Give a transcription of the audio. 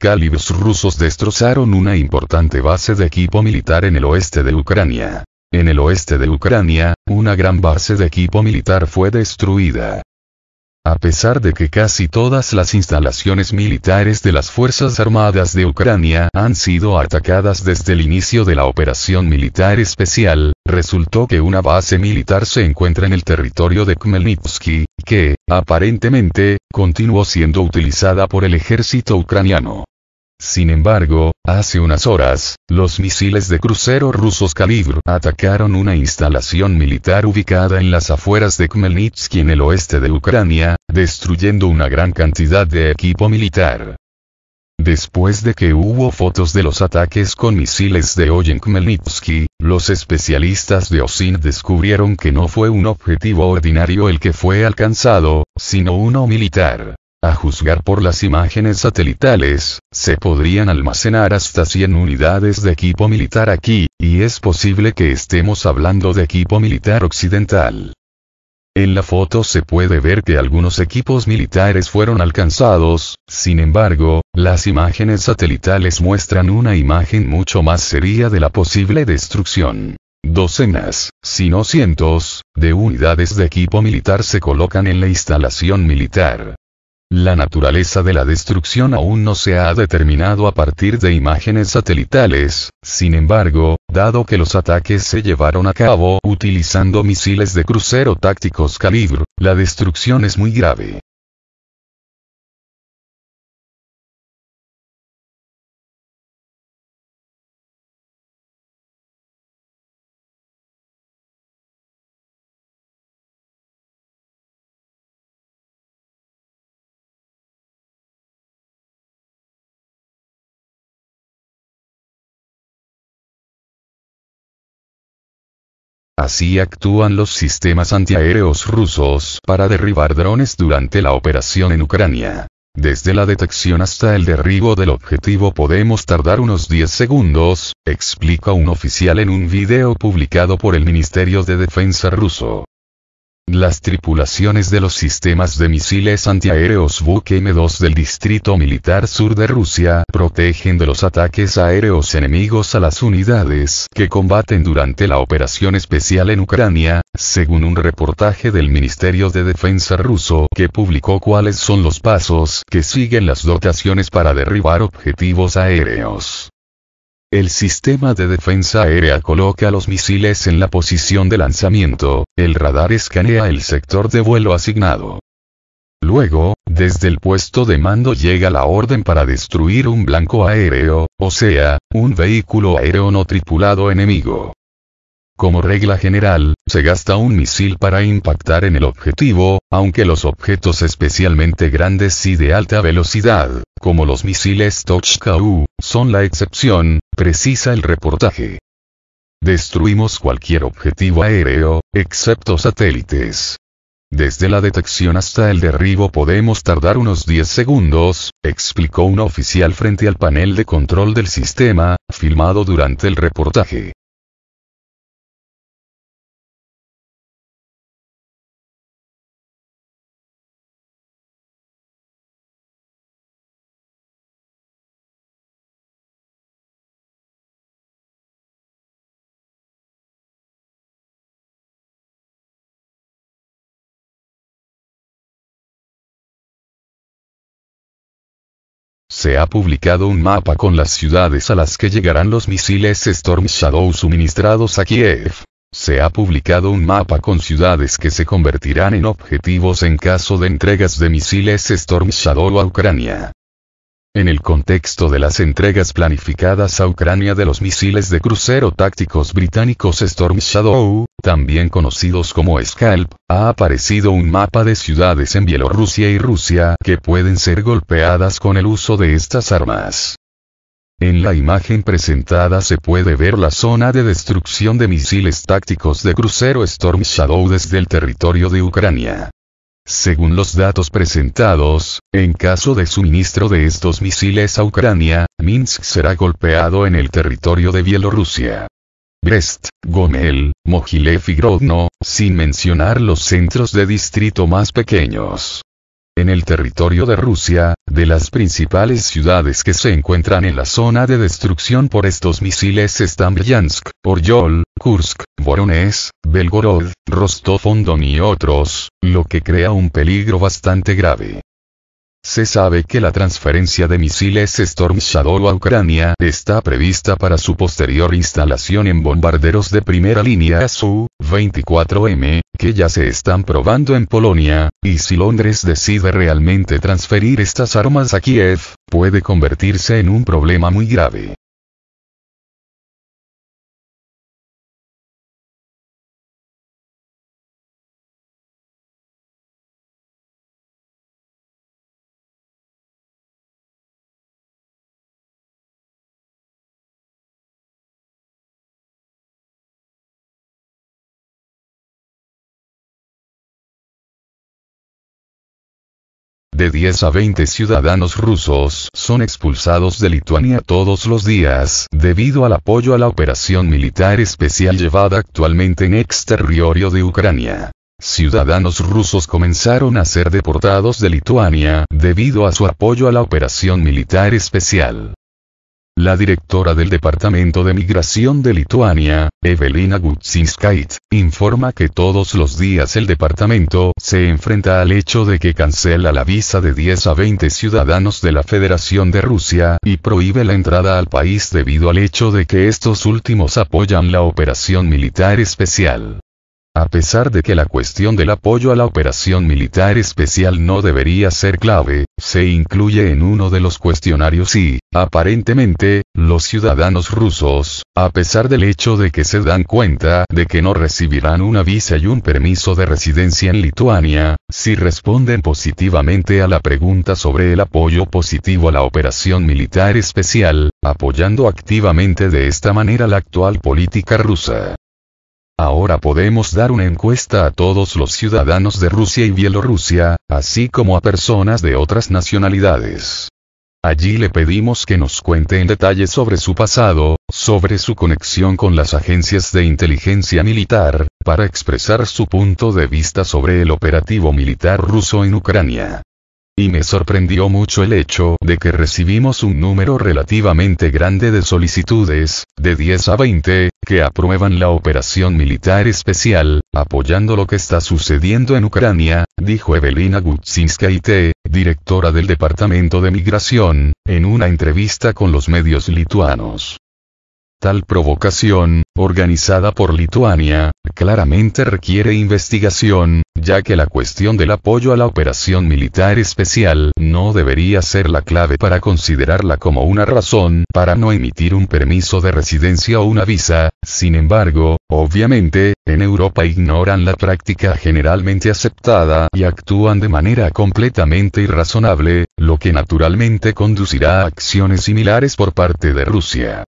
Calibus rusos destrozaron una importante base de equipo militar en el oeste de Ucrania. En el oeste de Ucrania, una gran base de equipo militar fue destruida. A pesar de que casi todas las instalaciones militares de las Fuerzas Armadas de Ucrania han sido atacadas desde el inicio de la operación militar especial, resultó que una base militar se encuentra en el territorio de Khmelnytsky, que, aparentemente, continuó siendo utilizada por el ejército ucraniano. Sin embargo, hace unas horas, los misiles de crucero rusos calibre atacaron una instalación militar ubicada en las afueras de Khmelnytsky en el oeste de Ucrania, destruyendo una gran cantidad de equipo militar. Después de que hubo fotos de los ataques con misiles de hoy en Khmelnytsky, los especialistas de OSIN descubrieron que no fue un objetivo ordinario el que fue alcanzado, sino uno militar. A juzgar por las imágenes satelitales, se podrían almacenar hasta 100 unidades de equipo militar aquí, y es posible que estemos hablando de equipo militar occidental. En la foto se puede ver que algunos equipos militares fueron alcanzados, sin embargo, las imágenes satelitales muestran una imagen mucho más seria de la posible destrucción. Docenas, si no cientos, de unidades de equipo militar se colocan en la instalación militar. La naturaleza de la destrucción aún no se ha determinado a partir de imágenes satelitales, sin embargo, dado que los ataques se llevaron a cabo utilizando misiles de crucero tácticos calibre, la destrucción es muy grave. Así actúan los sistemas antiaéreos rusos para derribar drones durante la operación en Ucrania. Desde la detección hasta el derribo del objetivo podemos tardar unos 10 segundos, explica un oficial en un video publicado por el Ministerio de Defensa ruso. Las tripulaciones de los sistemas de misiles antiaéreos Buk M2 del Distrito Militar Sur de Rusia protegen de los ataques aéreos enemigos a las unidades que combaten durante la operación especial en Ucrania, según un reportaje del Ministerio de Defensa ruso que publicó cuáles son los pasos que siguen las dotaciones para derribar objetivos aéreos. El sistema de defensa aérea coloca los misiles en la posición de lanzamiento, el radar escanea el sector de vuelo asignado. Luego, desde el puesto de mando llega la orden para destruir un blanco aéreo, o sea, un vehículo aéreo no tripulado enemigo. Como regla general, se gasta un misil para impactar en el objetivo, aunque los objetos especialmente grandes y de alta velocidad, como los misiles Tochka-U, son la excepción, precisa el reportaje. Destruimos cualquier objetivo aéreo, excepto satélites. Desde la detección hasta el derribo podemos tardar unos 10 segundos, explicó un oficial frente al panel de control del sistema, filmado durante el reportaje. se ha publicado un mapa con las ciudades a las que llegarán los misiles Storm Shadow suministrados a Kiev. Se ha publicado un mapa con ciudades que se convertirán en objetivos en caso de entregas de misiles Storm Shadow a Ucrania. En el contexto de las entregas planificadas a Ucrania de los misiles de crucero tácticos británicos Storm Shadow, también conocidos como Scalp, ha aparecido un mapa de ciudades en Bielorrusia y Rusia que pueden ser golpeadas con el uso de estas armas. En la imagen presentada se puede ver la zona de destrucción de misiles tácticos de crucero Storm Shadow desde el territorio de Ucrania. Según los datos presentados, en caso de suministro de estos misiles a Ucrania, Minsk será golpeado en el territorio de Bielorrusia. Brest, Gomel, Mogilev y Grodno, sin mencionar los centros de distrito más pequeños. En el territorio de Rusia, de las principales ciudades que se encuentran en la zona de destrucción por estos misiles están Bryansk, Oryol, Kursk, Voronezh, Belgorod, rostov on y otros, lo que crea un peligro bastante grave. Se sabe que la transferencia de misiles Storm Shadow a Ucrania está prevista para su posterior instalación en bombarderos de primera línea Su-24M, que ya se están probando en Polonia, y si Londres decide realmente transferir estas armas a Kiev, puede convertirse en un problema muy grave. de 10 a 20 ciudadanos rusos son expulsados de Lituania todos los días debido al apoyo a la operación militar especial llevada actualmente en exteriorio de Ucrania. Ciudadanos rusos comenzaron a ser deportados de Lituania debido a su apoyo a la operación militar especial. La directora del Departamento de Migración de Lituania, Evelina Gutsinskait, informa que todos los días el departamento se enfrenta al hecho de que cancela la visa de 10 a 20 ciudadanos de la Federación de Rusia y prohíbe la entrada al país debido al hecho de que estos últimos apoyan la operación militar especial. A pesar de que la cuestión del apoyo a la operación militar especial no debería ser clave, se incluye en uno de los cuestionarios y, aparentemente, los ciudadanos rusos, a pesar del hecho de que se dan cuenta de que no recibirán una visa y un permiso de residencia en Lituania, si responden positivamente a la pregunta sobre el apoyo positivo a la operación militar especial, apoyando activamente de esta manera la actual política rusa. Ahora podemos dar una encuesta a todos los ciudadanos de Rusia y Bielorrusia, así como a personas de otras nacionalidades. Allí le pedimos que nos cuente en detalle sobre su pasado, sobre su conexión con las agencias de inteligencia militar, para expresar su punto de vista sobre el operativo militar ruso en Ucrania y me sorprendió mucho el hecho de que recibimos un número relativamente grande de solicitudes, de 10 a 20, que aprueban la operación militar especial, apoyando lo que está sucediendo en Ucrania, dijo Evelina Gutsinskaite, directora del Departamento de Migración, en una entrevista con los medios lituanos. Tal provocación, organizada por Lituania, claramente requiere investigación, ya que la cuestión del apoyo a la operación militar especial no debería ser la clave para considerarla como una razón para no emitir un permiso de residencia o una visa, sin embargo, obviamente, en Europa ignoran la práctica generalmente aceptada y actúan de manera completamente irrazonable, lo que naturalmente conducirá a acciones similares por parte de Rusia.